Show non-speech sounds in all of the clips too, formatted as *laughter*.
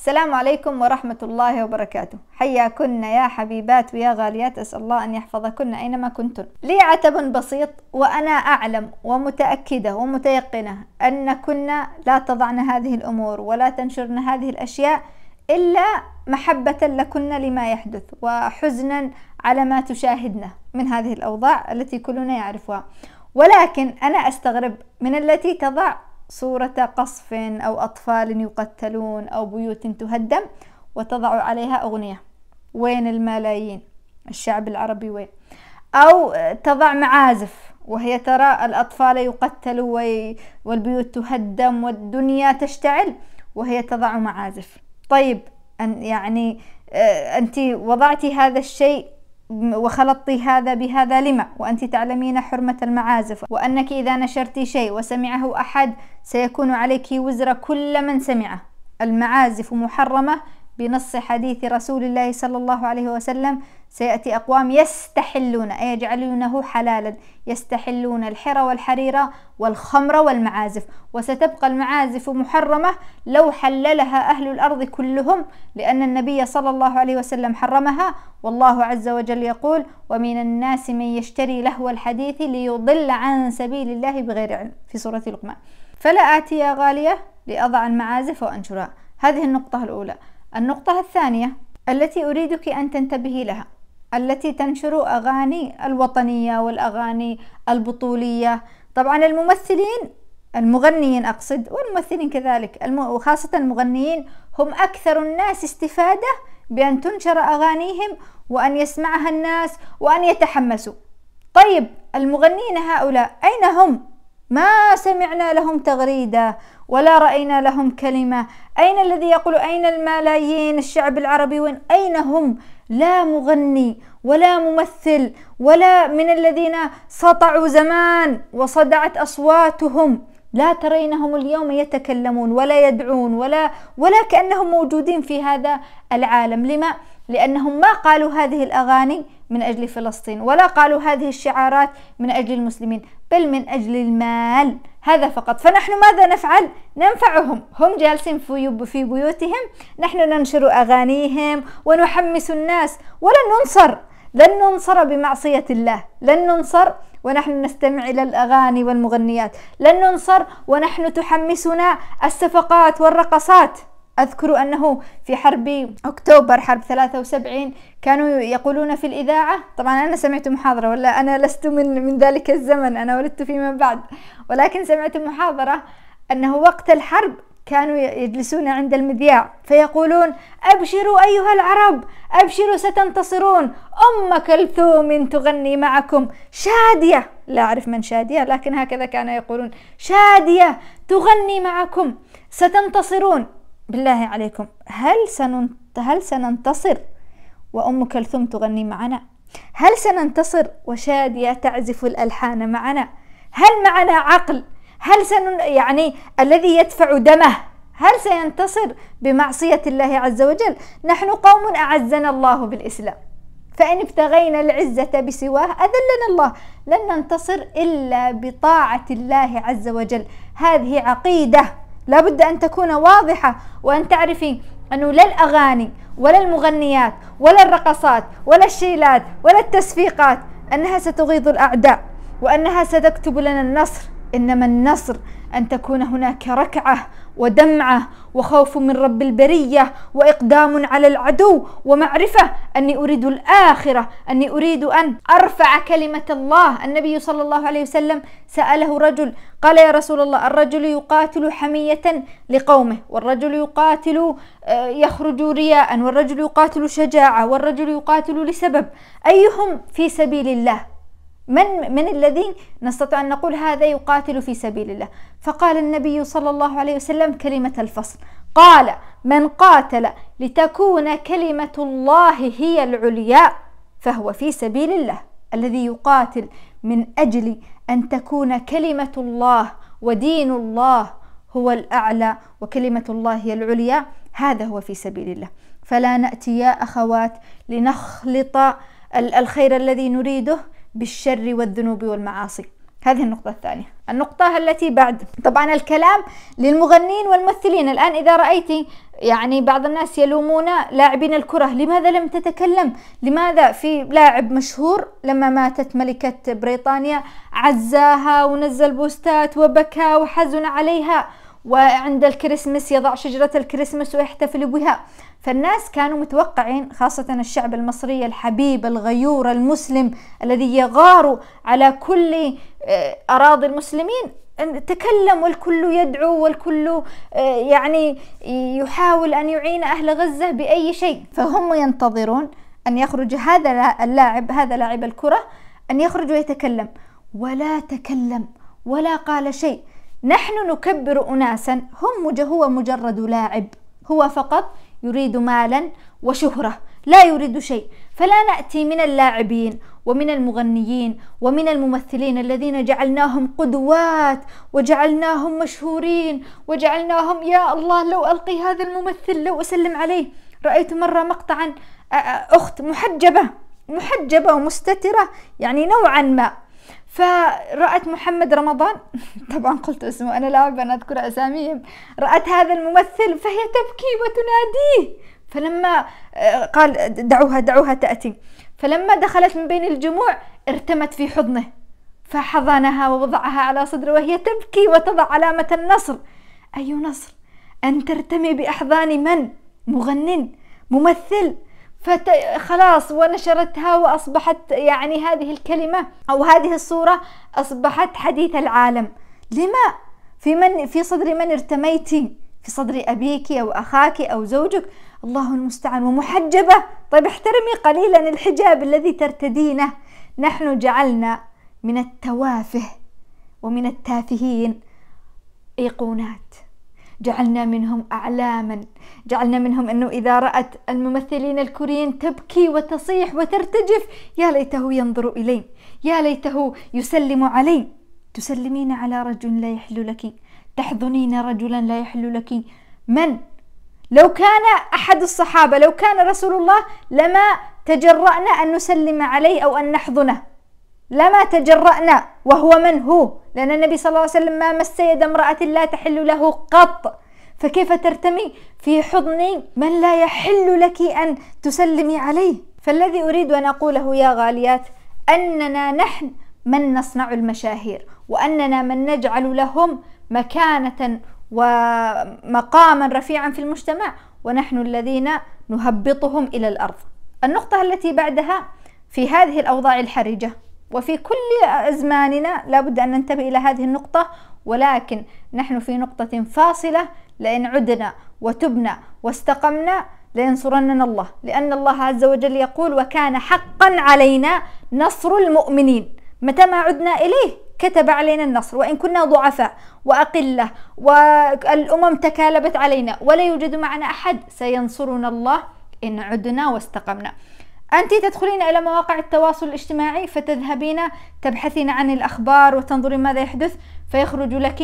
السلام عليكم ورحمة الله وبركاته حياكن يا حبيبات ويا غاليات أسأل الله أن يحفظكن أينما كنتن لي عتب بسيط وأنا أعلم ومتأكدة ومتيقنة أنكن لا تضعن هذه الأمور ولا تنشرن هذه الأشياء إلا محبة لكن لما يحدث وحزنا على ما تشاهدنه من هذه الأوضاع التي كلنا يعرفها ولكن أنا أستغرب من التي تضع صورة قصف أو أطفال يقتلون أو بيوت تهدم وتضع عليها أغنية وين الملايين الشعب العربي وين أو تضع معازف وهي ترى الأطفال يقتلوا والبيوت تهدم والدنيا تشتعل وهي تضع معازف طيب أن يعني آه، أنت وضعتي هذا الشيء وخلطت هذا بهذا لما وأنت تعلمين حرمة المعازف وأنك إذا نشرت شيء وسمعه أحد سيكون عليك وزر كل من سمعه المعازف محرمة بنص حديث رسول الله صلى الله عليه وسلم سيأتي أقوام يستحلون أي يجعلونه حلالا يستحلون الحرى والحريرة والخمر والمعازف وستبقى المعازف محرمة لو حللها أهل الأرض كلهم لأن النبي صلى الله عليه وسلم حرمها والله عز وجل يقول ومن الناس من يشتري لهو الحديث ليضل عن سبيل الله بغير علم في سورة لقمان فلا آتي يا غالية لأضع المعازف وأنشرها هذه النقطة الأولى النقطة الثانية التي أريدك أن تنتبهي لها التي تنشر أغاني الوطنية والأغاني البطولية طبعا الممثلين المغنيين أقصد والممثلين كذلك وخاصة المغنيين هم أكثر الناس استفادة بأن تنشر أغانيهم وأن يسمعها الناس وأن يتحمسوا طيب المغنين هؤلاء أين هم ما سمعنا لهم تغريده ولا راينا لهم كلمه اين الذي يقول اين الملايين الشعب العربي وين اين هم لا مغني ولا ممثل ولا من الذين سطعوا زمان وصدعت اصواتهم لا ترينهم اليوم يتكلمون ولا يدعون ولا ولا كانهم موجودين في هذا العالم لما لانهم ما قالوا هذه الاغاني من اجل فلسطين ولا قالوا هذه الشعارات من اجل المسلمين بل من أجل المال هذا فقط فنحن ماذا نفعل ننفعهم هم جالسين في في بيوتهم نحن ننشر أغانيهم ونحمس الناس ولن ننصر لن ننصر بمعصية الله لن ننصر ونحن نستمع إلى الأغاني والمغنيات لن ننصر ونحن تحمسنا الصفقات والرقصات أذكر أنه في حرب أكتوبر حرب 73 كانوا يقولون في الإذاعة طبعا أنا سمعت محاضرة ولا أنا لست من, من ذلك الزمن أنا ولدت فيما بعد ولكن سمعت محاضرة أنه وقت الحرب كانوا يجلسون عند المذياع فيقولون أبشروا أيها العرب أبشروا ستنتصرون أم كلثوم تغني معكم شادية لا أعرف من شادية لكن هكذا كانوا يقولون شادية تغني معكم ستنتصرون بالله عليكم هل, سننت... هل سننتصر وأم كلثوم تغني معنا هل سننتصر وشادية تعزف الألحان معنا هل معنا عقل هل سن يعني الذي يدفع دمه هل سينتصر بمعصية الله عز وجل نحن قوم أعزنا الله بالإسلام فإن ابتغينا العزة بسواه أذلنا الله لن ننتصر إلا بطاعة الله عز وجل هذه عقيدة لابد أن تكون واضحة وأن تعرفي أنه لا الأغاني ولا المغنيات ولا الرقصات ولا الشيلات ولا التسفيقات أنها ستغيظ الأعداء وأنها ستكتب لنا النصر انما النصر ان تكون هناك ركعه ودمعه وخوف من رب البريه واقدام على العدو ومعرفه اني اريد الاخره اني اريد ان ارفع كلمه الله النبي صلى الله عليه وسلم ساله رجل قال يا رسول الله الرجل يقاتل حميه لقومه والرجل يقاتل آه، يخرج رياء والرجل يقاتل شجاعه والرجل يقاتل لسبب ايهم في سبيل الله من من الذي نستطيع ان نقول هذا يقاتل في سبيل الله فقال النبي صلى الله عليه وسلم كلمه الفصل قال من قاتل لتكون كلمه الله هي العليا فهو في سبيل الله الذي يقاتل من اجل ان تكون كلمه الله ودين الله هو الاعلى وكلمه الله هي العليا هذا هو في سبيل الله فلا ناتي يا اخوات لنخلط الخير الذي نريده بالشر والذنوب والمعاصي هذه النقطة الثانية النقطة التي بعد طبعا الكلام للمغنين والممثلين الآن إذا رأيت يعني بعض الناس يلومون لاعبين الكرة لماذا لم تتكلم لماذا في لاعب مشهور لما ماتت ملكة بريطانيا عزاها ونزل بوستات وبكى وحزن عليها وعند الكريسماس يضع شجرة الكريسماس ويحتفل بها فالناس كانوا متوقعين خاصة الشعب المصري الحبيب الغيور المسلم الذي يغار على كل آه، أراضي المسلمين تكلم والكل يدعو والكل آه، يعني يحاول أن يعين أهل غزة بأي شيء فهم ينتظرون أن يخرج هذا اللاعب هذا لاعب الكرة أن يخرج ويتكلم ولا تكلم ولا قال شيء نحن نكبر أناسا هم هو مجرد لاعب هو فقط يريد مالا وشهرة لا يريد شيء فلا نأتي من اللاعبين ومن المغنيين ومن الممثلين الذين جعلناهم قدوات وجعلناهم مشهورين وجعلناهم يا الله لو ألقي هذا الممثل لو أسلم عليه رأيت مرة مقطعا أخت محجبة محجبة ومستترة يعني نوعا ما فرأت محمد رمضان *laughs* طبعا قلت اسمه أنا لا أحب أن أذكر أساميهم رأت هذا الممثل فهي تبكي وتناديه فلما آه، قال دعوها دعوها تأتي فلما دخلت من بين الجموع ارتمت في حضنه فحضنها ووضعها على صدره وهي تبكي وتضع علامة النصر أي نصر أن ترتمي بأحضان من مغن ممثل فخلاص ونشرتها واصبحت يعني هذه الكلمه او هذه الصوره اصبحت حديث العالم لما في من في صدر من ارتميتي في صدر ابيك او اخاك او زوجك الله المستعان ومحجبه طيب احترمي قليلا الحجاب الذي ترتدينه نحن جعلنا من التوافه ومن التافهين ايقونات جعلنا منهم أعلاما جعلنا منهم أنه إذا رأت الممثلين الكوريين تبكي وتصيح وترتجف يا ليته ينظر إلي يا ليته يسلم علي تسلمين على رجل لا يحل لك تحضنين رجلا لا يحل لك من لو كان أحد الصحابة لو كان رسول الله لما تجرأنا أن نسلم عليه أو أن نحضنه لما تجرأنا وهو من هو لأن النبي صلى الله عليه وسلم ما مس يد امرأة لا تحل له قط فكيف ترتمي في حضن من لا يحل لك أن تسلمي عليه فالذي أريد أن أقوله يا غاليات أننا نحن من نصنع المشاهير وأننا من نجعل لهم مكانة ومقاما رفيعا في المجتمع ونحن الذين نهبطهم إلى الأرض النقطة التي بعدها في هذه الأوضاع الحرجة وفي كل أزماننا لابد أن ننتبه إلى هذه النقطة ولكن نحن في نقطة فاصلة لئن عدنا وتبنا واستقمنا لينصرننا الله لأن الله عز وجل يقول وكان حقا علينا نصر المؤمنين متى ما عدنا إليه كتب علينا النصر وإن كنا ضعفاء وأقلة والأمم تكالبت علينا ولا يوجد معنا أحد سينصرنا الله إن عدنا واستقمنا أنت تدخلين إلى مواقع التواصل الاجتماعي فتذهبين تبحثين عن الأخبار وتنظرين ماذا يحدث فيخرج لك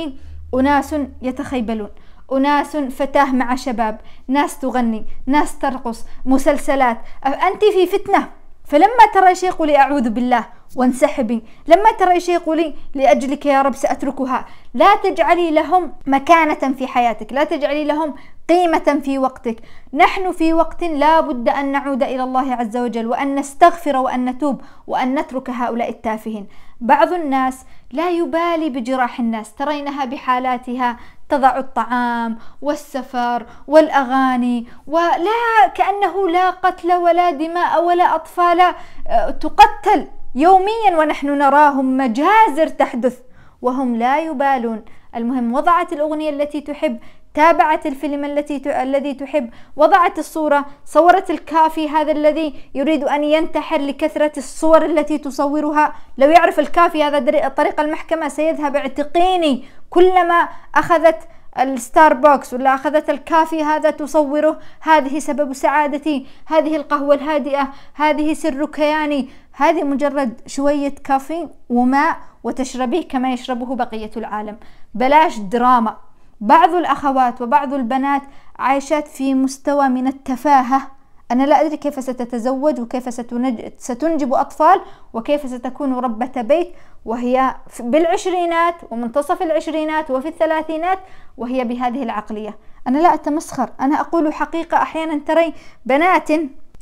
أناس يتخيبلون أناس فتاه مع شباب ناس تغني ناس ترقص مسلسلات أنت في فتنة فلما ترى شيء قولي أعوذ بالله وانسحبي لما ترى شيء قولي لأجلك يا رب سأتركها لا تجعلي لهم مكانة في حياتك لا تجعلي لهم قيمة في وقتك نحن في وقت لا بد أن نعود إلى الله عز وجل وأن نستغفر وأن نتوب وأن نترك هؤلاء التافهين بعض الناس لا يبالي بجراح الناس ترينها بحالاتها تضع الطعام والسفر والأغاني ولا كأنه لا قتل ولا دماء ولا أطفال آه، تقتل يوميا ونحن نراهم مجازر تحدث وهم لا يبالون المهم وضعت الأغنية التي تحب تابعت الفيلم التي الذي تحب وضعت الصورة صورت الكافي هذا الذي يريد أن ينتحر لكثرة الصور التي تصورها لو يعرف الكافي هذا طريق المحكمة سيذهب اعتقيني كلما أخذت الستاربكس ولا أخذت الكافي هذا تصوره هذه سبب سعادتي هذه القهوة الهادئة هذه سر كياني هذه مجرد شوية كافي وماء وتشربيه كما يشربه بقية العالم بلاش دراما بعض الأخوات وبعض البنات عايشات في مستوى من التفاهة أنا لا أدري كيف ستتزوج وكيف ستنجب أطفال وكيف ستكون ربة بيت وهي بالعشرينات ومنتصف العشرينات وفي الثلاثينات وهي بهذه العقلية أنا لا أتمسخر أنا أقول حقيقة أحيانا تري بنات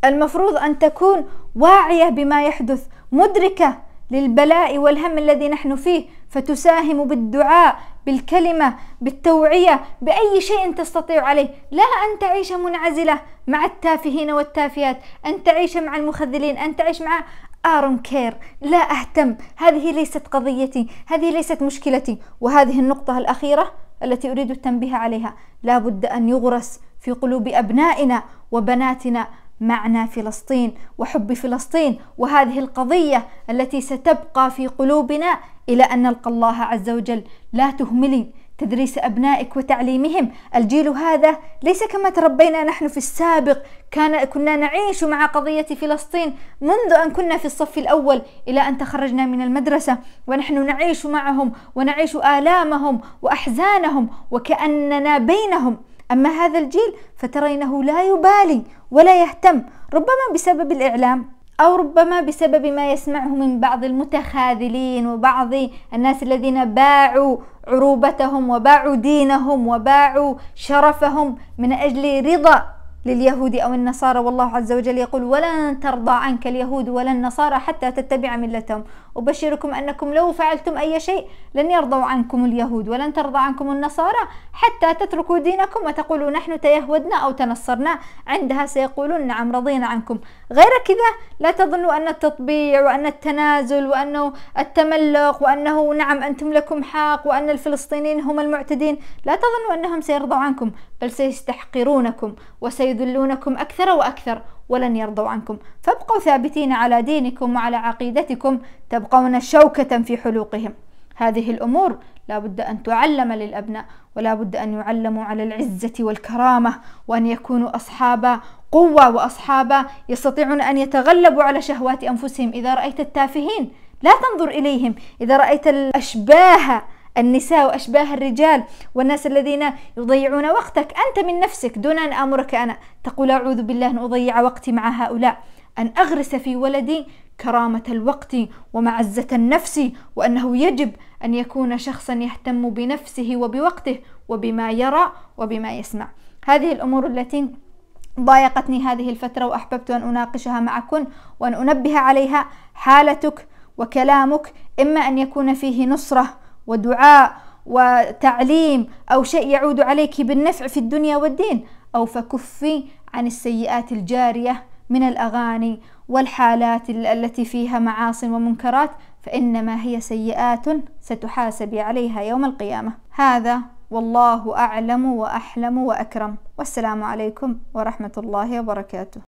المفروض أن تكون واعية بما يحدث مدركة للبلاء والهم الذي نحن فيه فتساهم بالدعاء بالكلمة بالتوعية بأي شيء تستطيع عليه لا أن تعيش منعزلة مع التافهين والتافهات أن تعيش مع المخذلين أن تعيش مع آرون كير لا أهتم هذه ليست قضيتي هذه ليست مشكلتي وهذه النقطة الأخيرة التي أريد التنبيه عليها لا بد أن يغرس في قلوب أبنائنا وبناتنا معنى فلسطين وحب فلسطين وهذه القضية التي ستبقى في قلوبنا إلى أن نلقى الله عز وجل لا تهملي تدريس أبنائك وتعليمهم الجيل هذا ليس كما تربينا نحن في السابق كان كنا نعيش مع قضية فلسطين منذ أن كنا في الصف الأول إلى أن تخرجنا من المدرسة ونحن نعيش معهم ونعيش آلامهم وأحزانهم وكأننا بينهم أما هذا الجيل فترينه لا يبالي ولا يهتم ربما بسبب الإعلام أو ربما بسبب ما يسمعه من بعض المتخاذلين وبعض الناس الذين باعوا عروبتهم وباعوا دينهم وباعوا شرفهم من أجل رضا لليهود أو النصارى والله عز وجل يقول ولن ترضى عنك اليهود ولا النصارى حتى تتبع ملتهم أبشركم أنكم لو فعلتم أي شيء لن يرضوا عنكم اليهود ولن ترضى عنكم النصارى حتى تتركوا دينكم وتقولوا نحن تيهودنا أو تنصرنا عندها سيقولون نعم رضينا عنكم غير كذا لا تظنوا أن التطبيع وأن التنازل وأنه التملق وأنه نعم أنتم لكم حق وأن الفلسطينيين هم المعتدين لا تظنوا أنهم سيرضوا عنكم بل سيستحقرونكم وسيذلونكم أكثر وأكثر ولن يرضوا عنكم فابقوا ثابتين على دينكم وعلى عقيدتكم تبقون شوكة في حلوقهم هذه الأمور لا بد أن تعلم للأبناء ولا بد أن يعلموا على العزة والكرامة وأن يكونوا أصحاب قوة وأصحاب يستطيعون أن يتغلبوا على شهوات أنفسهم إذا رأيت التافهين لا تنظر إليهم إذا رأيت الأشباه النساء وأشباه الرجال والناس الذين يضيعون وقتك أنت من نفسك دون أن آمرك أنا تقول أعوذ بالله أن أضيع وقتي مع هؤلاء أن أغرس في ولدي كرامة الوقت ومعزة النفس وأنه يجب أن يكون شخصا يهتم بنفسه وبوقته وبما يرى وبما يسمع هذه الأمور التي ضايقتني هذه الفترة وأحببت أن أناقشها معكن وأن أنبه عليها حالتك وكلامك إما أن يكون فيه نصرة ودعاء وتعليم أو شيء يعود عليك بالنفع في الدنيا والدين أو فكفي عن السيئات الجارية من الأغاني والحالات التي فيها معاصي ومنكرات فإنما هي سيئات ستحاسب عليها يوم القيامة هذا والله أعلم وأحلم وأكرم والسلام عليكم ورحمة الله وبركاته